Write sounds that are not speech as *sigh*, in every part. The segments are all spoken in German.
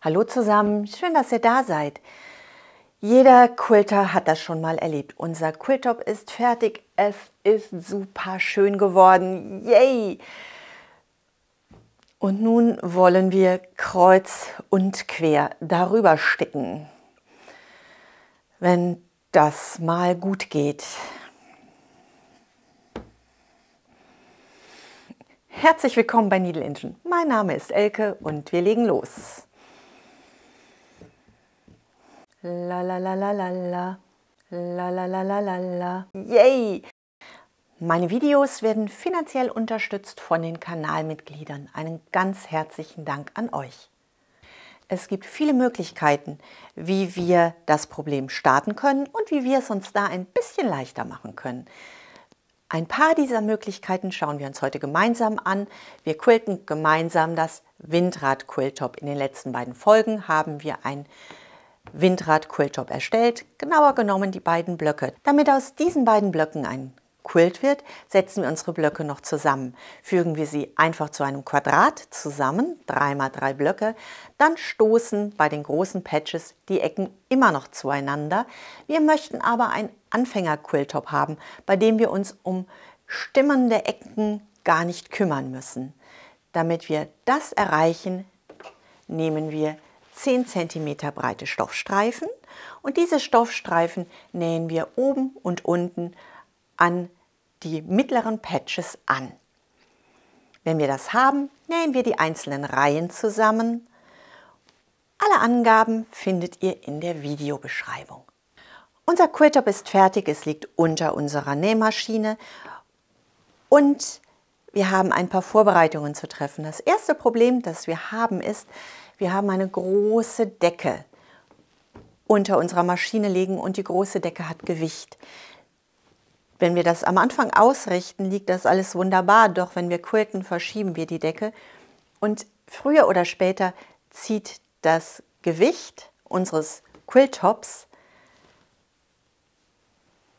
Hallo zusammen, schön, dass ihr da seid. Jeder Quilter hat das schon mal erlebt. Unser Quilltop ist fertig. Es ist super schön geworden. Yay! Und nun wollen wir kreuz und quer darüber sticken. Wenn das mal gut geht. Herzlich willkommen bei Needle Engine. Mein Name ist Elke und wir legen los. La la la la la la. La la la la la la. Yay! Meine Videos werden finanziell unterstützt von den Kanalmitgliedern. Einen ganz herzlichen Dank an euch. Es gibt viele Möglichkeiten, wie wir das Problem starten können und wie wir es uns da ein bisschen leichter machen können. Ein paar dieser Möglichkeiten schauen wir uns heute gemeinsam an. Wir quilten gemeinsam das Windrad-Quilltop. In den letzten beiden Folgen haben wir ein windrad Quilltop erstellt, genauer genommen die beiden Blöcke. Damit aus diesen beiden Blöcken ein Quilt wird, setzen wir unsere Blöcke noch zusammen. Fügen wir sie einfach zu einem Quadrat zusammen, 3 mal 3 Blöcke, dann stoßen bei den großen Patches die Ecken immer noch zueinander. Wir möchten aber einen anfänger Quilltop haben, bei dem wir uns um stimmende Ecken gar nicht kümmern müssen. Damit wir das erreichen, nehmen wir die 10 cm breite Stoffstreifen und diese Stoffstreifen nähen wir oben und unten an die mittleren Patches an. Wenn wir das haben, nähen wir die einzelnen Reihen zusammen. Alle Angaben findet ihr in der Videobeschreibung. Unser Quilltop ist fertig, es liegt unter unserer Nähmaschine und wir haben ein paar Vorbereitungen zu treffen. Das erste Problem, das wir haben, ist, wir haben eine große Decke unter unserer Maschine legen und die große Decke hat Gewicht. Wenn wir das am Anfang ausrichten, liegt das alles wunderbar, doch wenn wir quilten, verschieben wir die Decke und früher oder später zieht das Gewicht unseres Quilltops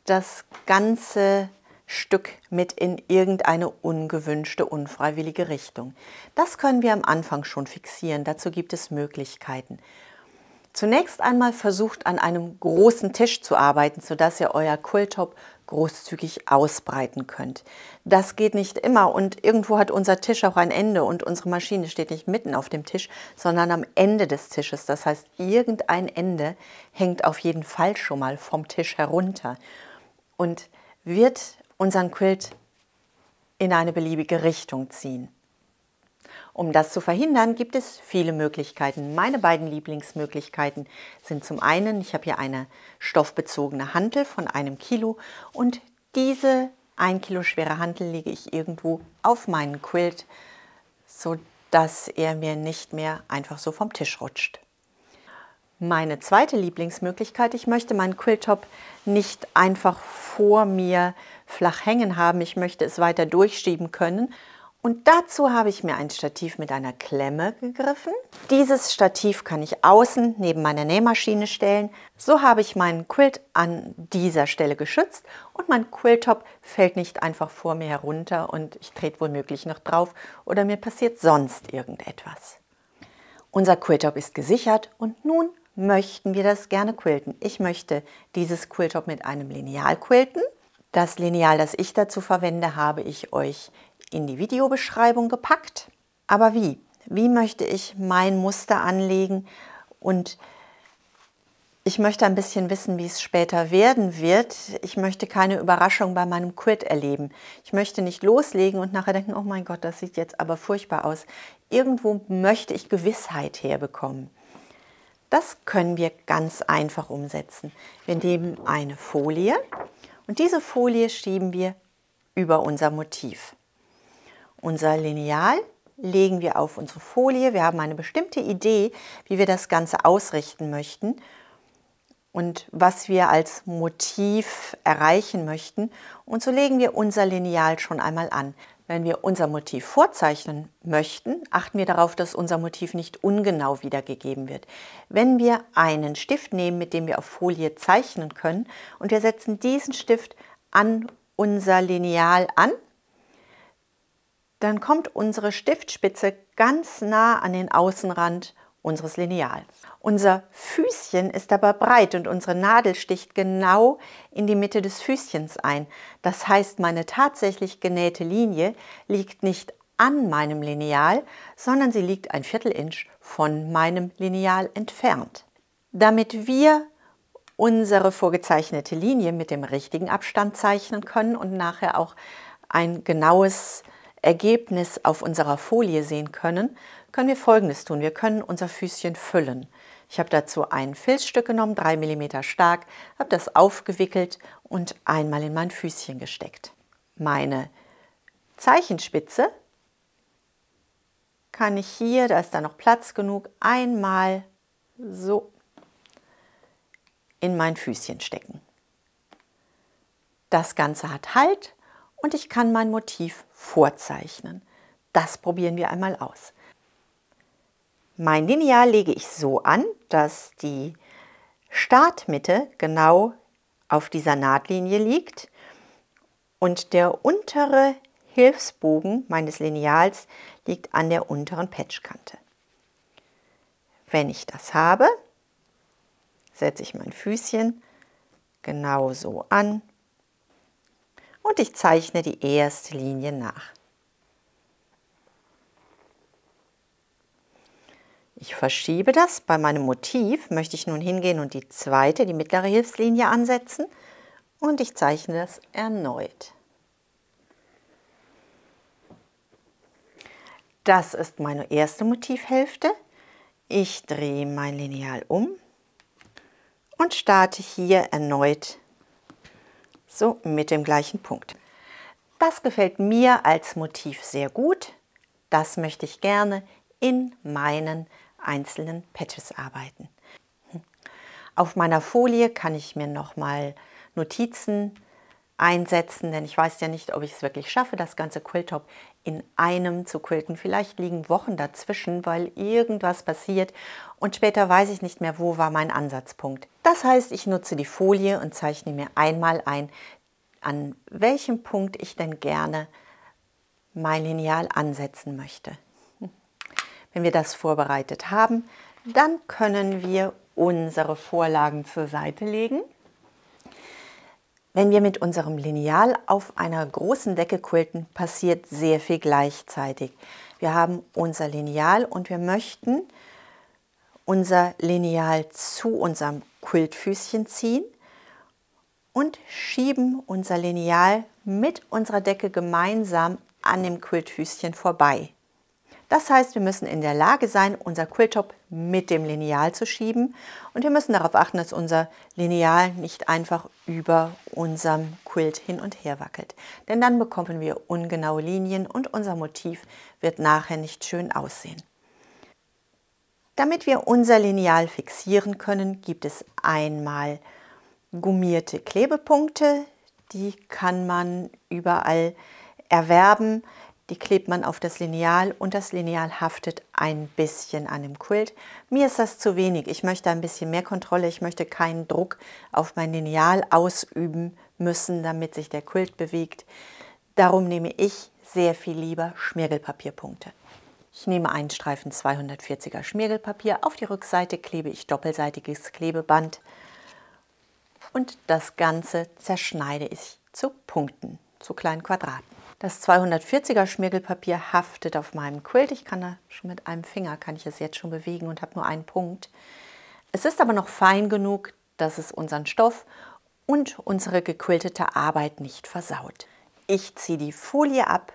das ganze Stück mit in irgendeine ungewünschte, unfreiwillige Richtung. Das können wir am Anfang schon fixieren. Dazu gibt es Möglichkeiten. Zunächst einmal versucht an einem großen Tisch zu arbeiten, sodass ihr euer Quilltop großzügig ausbreiten könnt. Das geht nicht immer und irgendwo hat unser Tisch auch ein Ende und unsere Maschine steht nicht mitten auf dem Tisch, sondern am Ende des Tisches. Das heißt, irgendein Ende hängt auf jeden Fall schon mal vom Tisch herunter und wird unseren Quilt in eine beliebige Richtung ziehen. Um das zu verhindern, gibt es viele Möglichkeiten. Meine beiden Lieblingsmöglichkeiten sind zum einen, ich habe hier eine stoffbezogene Hantel von einem Kilo und diese ein Kilo schwere Hantel lege ich irgendwo auf meinen Quilt, sodass er mir nicht mehr einfach so vom Tisch rutscht. Meine zweite Lieblingsmöglichkeit, ich möchte meinen Quilltop nicht einfach vor mir flach hängen haben, ich möchte es weiter durchschieben können. Und dazu habe ich mir ein Stativ mit einer Klemme gegriffen. Dieses Stativ kann ich außen neben meine Nähmaschine stellen. So habe ich meinen Quilt an dieser Stelle geschützt und mein Quilltop fällt nicht einfach vor mir herunter und ich trete womöglich noch drauf oder mir passiert sonst irgendetwas. Unser Quilltop ist gesichert und nun möchten wir das gerne quilten. Ich möchte dieses Quilltop mit einem Lineal quilten das Lineal, das ich dazu verwende, habe ich euch in die Videobeschreibung gepackt. Aber wie? Wie möchte ich mein Muster anlegen? Und ich möchte ein bisschen wissen, wie es später werden wird. Ich möchte keine Überraschung bei meinem Quid erleben. Ich möchte nicht loslegen und nachher denken, oh mein Gott, das sieht jetzt aber furchtbar aus. Irgendwo möchte ich Gewissheit herbekommen. Das können wir ganz einfach umsetzen. Wir nehmen eine Folie, und diese Folie schieben wir über unser Motiv. Unser Lineal legen wir auf unsere Folie. Wir haben eine bestimmte Idee, wie wir das Ganze ausrichten möchten und was wir als Motiv erreichen möchten. Und so legen wir unser Lineal schon einmal an. Wenn wir unser Motiv vorzeichnen möchten, achten wir darauf, dass unser Motiv nicht ungenau wiedergegeben wird. Wenn wir einen Stift nehmen, mit dem wir auf Folie zeichnen können, und wir setzen diesen Stift an unser Lineal an, dann kommt unsere Stiftspitze ganz nah an den Außenrand unseres Lineals. Unser Füßchen ist aber breit und unsere Nadel sticht genau in die Mitte des Füßchens ein. Das heißt, meine tatsächlich genähte Linie liegt nicht an meinem Lineal, sondern sie liegt ein Viertelinch von meinem Lineal entfernt. Damit wir unsere vorgezeichnete Linie mit dem richtigen Abstand zeichnen können und nachher auch ein genaues Ergebnis auf unserer Folie sehen können, können wir Folgendes tun. Wir können unser Füßchen füllen. Ich habe dazu ein Filzstück genommen, 3 mm stark, habe das aufgewickelt und einmal in mein Füßchen gesteckt. Meine Zeichenspitze kann ich hier, da ist da noch Platz genug, einmal so in mein Füßchen stecken. Das Ganze hat Halt und ich kann mein Motiv vorzeichnen. Das probieren wir einmal aus. Mein Lineal lege ich so an, dass die Startmitte genau auf dieser Nahtlinie liegt und der untere Hilfsbogen meines Lineals liegt an der unteren Patchkante. Wenn ich das habe, setze ich mein Füßchen genau so an und ich zeichne die erste Linie nach. Ich verschiebe das. Bei meinem Motiv möchte ich nun hingehen und die zweite, die mittlere Hilfslinie ansetzen und ich zeichne das erneut. Das ist meine erste Motivhälfte. Ich drehe mein Lineal um und starte hier erneut so mit dem gleichen Punkt. Das gefällt mir als Motiv sehr gut. Das möchte ich gerne in meinen einzelnen Patches arbeiten. Hm. Auf meiner Folie kann ich mir nochmal Notizen einsetzen, denn ich weiß ja nicht, ob ich es wirklich schaffe, das ganze Quilltop in einem zu quilten. Vielleicht liegen Wochen dazwischen, weil irgendwas passiert und später weiß ich nicht mehr, wo war mein Ansatzpunkt. Das heißt, ich nutze die Folie und zeichne mir einmal ein, an welchem Punkt ich denn gerne mein Lineal ansetzen möchte. *laughs* Wenn wir das vorbereitet haben, dann können wir unsere Vorlagen zur Seite legen. Wenn wir mit unserem Lineal auf einer großen Decke quilten, passiert sehr viel gleichzeitig. Wir haben unser Lineal und wir möchten unser Lineal zu unserem Quiltfüßchen ziehen und schieben unser Lineal mit unserer Decke gemeinsam an dem Quiltfüßchen vorbei. Das heißt, wir müssen in der Lage sein, unser Quilltop mit dem Lineal zu schieben. Und wir müssen darauf achten, dass unser Lineal nicht einfach über unserem Quilt hin und her wackelt. Denn dann bekommen wir ungenaue Linien und unser Motiv wird nachher nicht schön aussehen. Damit wir unser Lineal fixieren können, gibt es einmal gummierte Klebepunkte. Die kann man überall erwerben. Die klebt man auf das Lineal und das Lineal haftet ein bisschen an dem Quilt. Mir ist das zu wenig. Ich möchte ein bisschen mehr Kontrolle. Ich möchte keinen Druck auf mein Lineal ausüben müssen, damit sich der Quilt bewegt. Darum nehme ich sehr viel lieber Schmirgelpapierpunkte. Ich nehme einen Streifen 240er Schmirgelpapier. Auf die Rückseite klebe ich doppelseitiges Klebeband und das Ganze zerschneide ich zu Punkten, zu kleinen Quadraten. Das 240er Schmirgelpapier haftet auf meinem Quilt. Ich kann da schon mit einem Finger, kann ich es jetzt schon bewegen und habe nur einen Punkt. Es ist aber noch fein genug, dass es unseren Stoff und unsere gequiltete Arbeit nicht versaut. Ich ziehe die Folie ab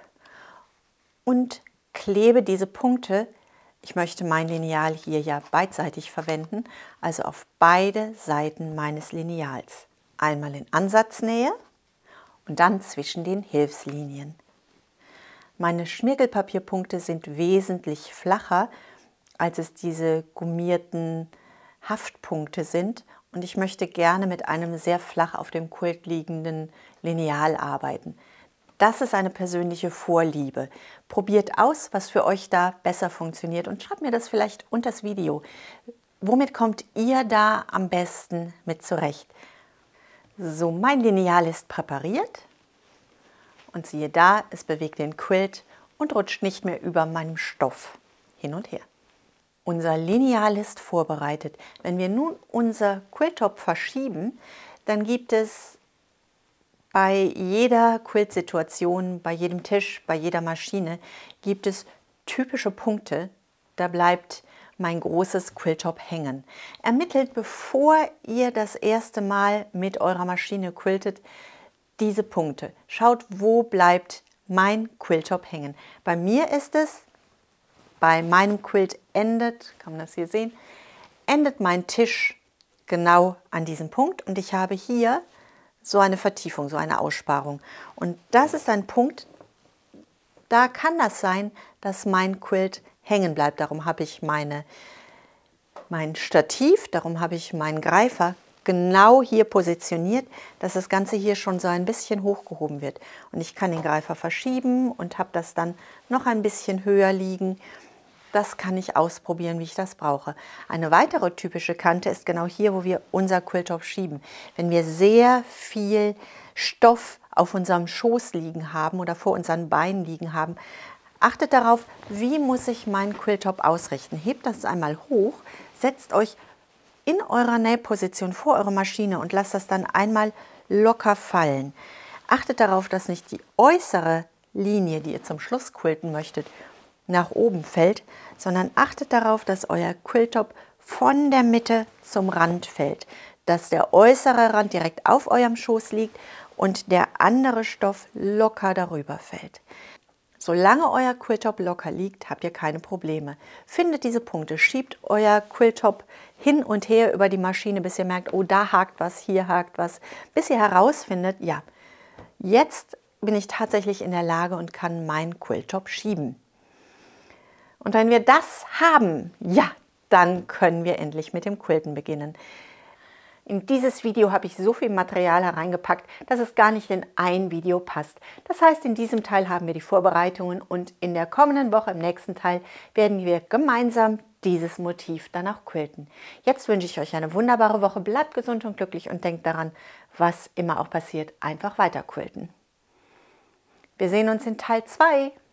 und klebe diese Punkte. Ich möchte mein Lineal hier ja beidseitig verwenden, also auf beide Seiten meines Lineals. Einmal in Ansatznähe und dann zwischen den Hilfslinien. Meine Schmirgelpapierpunkte sind wesentlich flacher, als es diese gummierten Haftpunkte sind und ich möchte gerne mit einem sehr flach auf dem Kult liegenden Lineal arbeiten. Das ist eine persönliche Vorliebe. Probiert aus, was für euch da besser funktioniert und schreibt mir das vielleicht unter das Video. Womit kommt ihr da am besten mit zurecht? So, mein Lineal ist präpariert und siehe da, es bewegt den Quilt und rutscht nicht mehr über meinem Stoff hin und her. Unser Lineal ist vorbereitet. Wenn wir nun unser Quilltop verschieben, dann gibt es bei jeder Quiltsituation, bei jedem Tisch, bei jeder Maschine gibt es typische Punkte. Da bleibt mein großes Quilltop hängen. Ermittelt, bevor ihr das erste Mal mit eurer Maschine quiltet, diese Punkte. Schaut, wo bleibt mein Quilltop hängen. Bei mir ist es, bei meinem Quilt endet, kann man das hier sehen, endet mein Tisch genau an diesem Punkt und ich habe hier so eine Vertiefung, so eine Aussparung. Und das ist ein Punkt, da kann das sein, dass mein Quilt hängen bleibt. Darum habe ich meine, mein Stativ, darum habe ich meinen Greifer genau hier positioniert, dass das Ganze hier schon so ein bisschen hochgehoben wird. Und ich kann den Greifer verschieben und habe das dann noch ein bisschen höher liegen. Das kann ich ausprobieren, wie ich das brauche. Eine weitere typische Kante ist genau hier, wo wir unser Quilltop schieben. Wenn wir sehr viel Stoff auf unserem Schoß liegen haben oder vor unseren Beinen liegen haben, Achtet darauf, wie muss ich meinen Quilltop ausrichten. Hebt das einmal hoch, setzt euch in eurer Nähposition vor eure Maschine und lasst das dann einmal locker fallen. Achtet darauf, dass nicht die äußere Linie, die ihr zum Schluss quilten möchtet, nach oben fällt, sondern achtet darauf, dass euer Quilltop von der Mitte zum Rand fällt, dass der äußere Rand direkt auf eurem Schoß liegt und der andere Stoff locker darüber fällt. Solange euer Quilltop locker liegt, habt ihr keine Probleme. Findet diese Punkte, schiebt euer Quilltop hin und her über die Maschine, bis ihr merkt, oh, da hakt was, hier hakt was, bis ihr herausfindet, ja, jetzt bin ich tatsächlich in der Lage und kann meinen Quilltop schieben. Und wenn wir das haben, ja, dann können wir endlich mit dem Quilten beginnen. In dieses Video habe ich so viel Material hereingepackt, dass es gar nicht in ein Video passt. Das heißt, in diesem Teil haben wir die Vorbereitungen und in der kommenden Woche, im nächsten Teil, werden wir gemeinsam dieses Motiv dann auch quilten. Jetzt wünsche ich euch eine wunderbare Woche, bleibt gesund und glücklich und denkt daran, was immer auch passiert, einfach weiter quilten. Wir sehen uns in Teil 2.